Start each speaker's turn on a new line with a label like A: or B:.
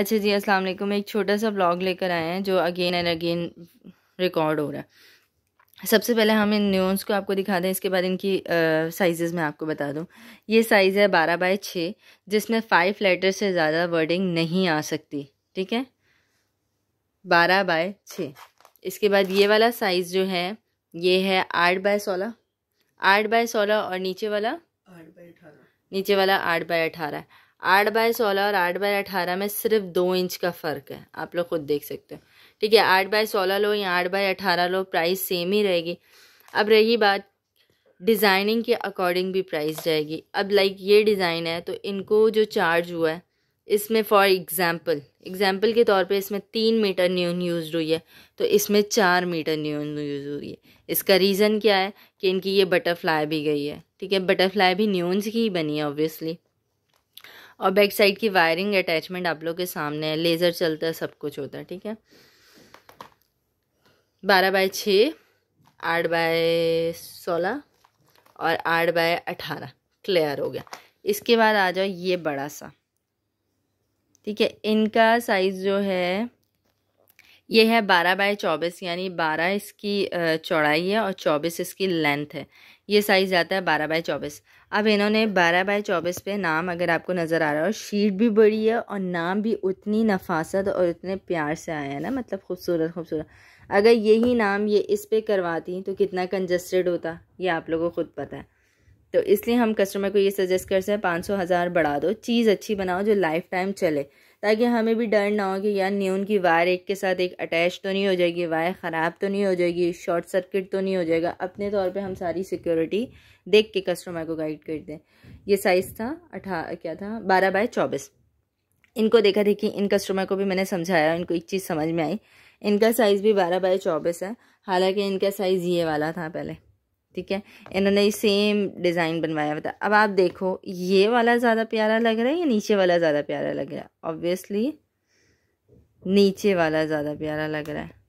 A: अच्छा जी अस्सलाम वालेकुम एक छोटा सा ब्लॉग लेकर आए हैं जो अगेन एंड अगेन रिकॉर्ड हो रहा है सबसे पहले हम इन न्यूज़ को आपको दिखा दें इसके बाद इनकी साइज़ में आपको बता दूँ ये साइज़ है बारह बाई छः जिसमें फ़ाइव लेटर से ज़्यादा वर्डिंग नहीं आ सकती ठीक है बारह बाय छः इसके बाद ये वाला साइज़ जो है ये है आठ बाय सोलह आठ बाय सोलह और नीचे वाला आठ बाय अठारह नीचे वाला आठ बाय अठारह आठ बाय सोलह और आठ बाय अठारह में सिर्फ दो इंच का फ़र्क है आप लोग खुद देख सकते हो ठीक है आठ बाय सोलह लो या आठ बाय अठारह लो प्राइस सेम ही रहेगी अब रही बात डिज़ाइनिंग के अकॉर्डिंग भी प्राइस जाएगी अब लाइक ये डिज़ाइन है तो इनको जो चार्ज हुआ है इसमें फॉर एग्ज़ाम्पल एग्ज़ाम्पल के तौर पे इसमें तीन मीटर न्यून यूज़ हुई है तो इसमें चार मीटर न्यून यूज़ हुई है इसका रीज़न क्या है कि इनकी ये बटरफ्लाई भी गई है ठीक है बटरफ्लाई भी न्यून की ही बनी है ऑब्वियसली और बैक साइड की वायरिंग अटैचमेंट आप लोग के सामने है लेज़र चलता है सब कुछ होता है ठीक है बारह बाय छः आठ बाय सोलह और आठ बाय अठारह क्लियर हो गया इसके बाद आ जाओ ये बड़ा सा ठीक है इनका साइज़ जो है ये है बारह बाय चौबीस यानी बारह इसकी चौड़ाई है और चौबीस इसकी लेंथ है ये साइज़ आता है बारह बाय चौबीस अब इन्होंने बारह बाय चौबीस पे नाम अगर आपको नज़र आ रहा हो शीट भी बड़ी है और नाम भी उतनी नफासत और इतने प्यार से आया है ना मतलब खूबसूरत खूबसूरत अगर यही नाम ये इस पे करवाती तो कितना कंजस्टेड होता ये आप लोगों को खुद पता है तो इसलिए हम कस्टमर को ये सजेस्ट करते हैं पाँच सौ हज़ार बढ़ा दो चीज़ अच्छी बनाओ जो लाइफ टाइम चले ताकि हमें भी डर ना हो कि यार न्यून की वायर एक के साथ एक अटैच तो नहीं हो जाएगी वायर ख़राब तो नहीं हो जाएगी शॉर्ट सर्किट तो नहीं हो जाएगा अपने तौर पे हम सारी सिक्योरिटी देख के कस्टमर को गाइड कर दें ये साइज़ था अठा क्या था बारह बाय चौबीस इनको देखा देखिए इन कस्टमर को भी मैंने समझाया इनको एक चीज़ समझ में आई इनका साइज़ भी बारह बाय चौबीस है हालाँकि इनका साइज़ ये वाला था पहले ठीक है इन्होंने सेम डिज़ाइन बनवाया हुआ था अब आप देखो ये वाला ज़्यादा प्यारा लग रहा है या नीचे वाला ज़्यादा प्यारा लग रहा है ऑब्वियसली नीचे वाला ज़्यादा प्यारा लग रहा है